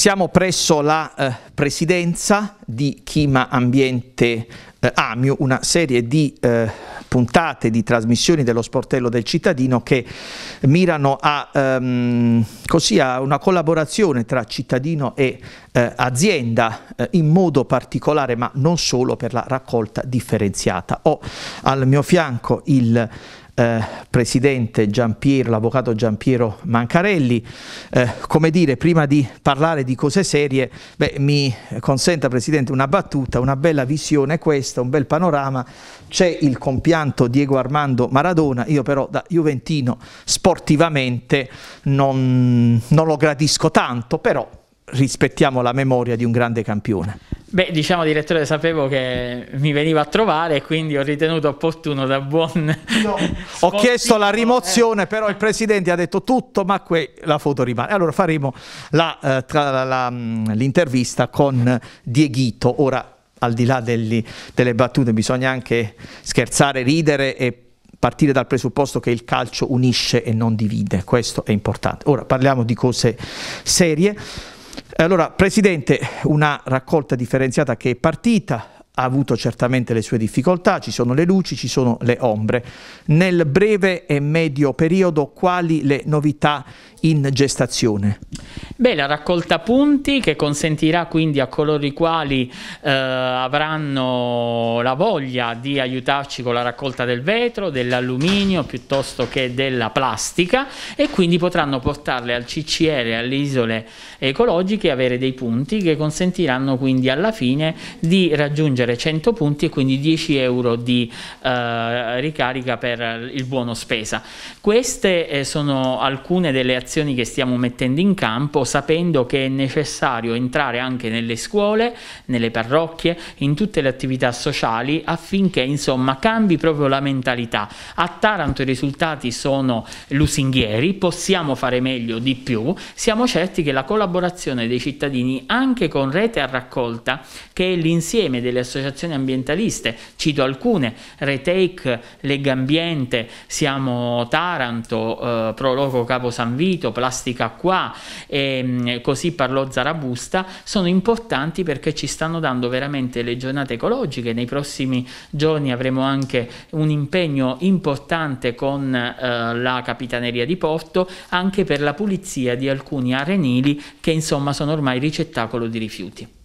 Siamo presso la eh, presidenza di Chima Ambiente eh, Amio, una serie di eh, puntate di trasmissioni dello sportello del cittadino che mirano a, ehm, a una collaborazione tra cittadino e eh, azienda eh, in modo particolare ma non solo per la raccolta differenziata. Ho al mio fianco il eh, presidente Giampiero, l'avvocato Giampiero Mancarelli. Eh, come dire, prima di parlare di cose serie, beh, mi consenta Presidente una battuta, una bella visione questa, un bel panorama. C'è il compianto Diego Armando Maradona, io però da Juventino sportivamente non, non lo gradisco tanto, però rispettiamo la memoria di un grande campione. Beh, diciamo direttore, sapevo che mi veniva a trovare e quindi ho ritenuto opportuno da buon... No. ho chiesto la rimozione, eh. però il Presidente ha detto tutto, ma qui la foto rimane. Allora faremo eh, mm, l'intervista con Dieghito. Ora, al di là degli, delle battute, bisogna anche scherzare, ridere e partire dal presupposto che il calcio unisce e non divide, questo è importante. Ora parliamo di cose serie. Allora, Presidente, una raccolta differenziata che è partita, ha avuto certamente le sue difficoltà, ci sono le luci, ci sono le ombre. Nel breve e medio periodo quali le novità in gestazione? Beh, la raccolta punti che consentirà quindi a coloro i quali eh, avranno la voglia di aiutarci con la raccolta del vetro, dell'alluminio piuttosto che della plastica e quindi potranno portarle al CCR, alle isole ecologiche e avere dei punti che consentiranno quindi alla fine di raggiungere spendere 100 punti e quindi 10 euro di eh, ricarica per il buono spesa. Queste eh, sono alcune delle azioni che stiamo mettendo in campo sapendo che è necessario entrare anche nelle scuole, nelle parrocchie, in tutte le attività sociali affinché insomma cambi proprio la mentalità. A Taranto i risultati sono lusinghieri, possiamo fare meglio di più, siamo certi che la collaborazione dei cittadini anche con rete a raccolta che è l'insieme delle associazioni associazioni ambientaliste, cito alcune, Retake, Legambiente, Siamo Taranto, eh, Proloco Capo San Vito, Plastica Qua e ehm, così parlò Zarabusta, sono importanti perché ci stanno dando veramente le giornate ecologiche, nei prossimi giorni avremo anche un impegno importante con eh, la Capitaneria di Porto, anche per la pulizia di alcuni arenili che insomma sono ormai ricettacolo di rifiuti.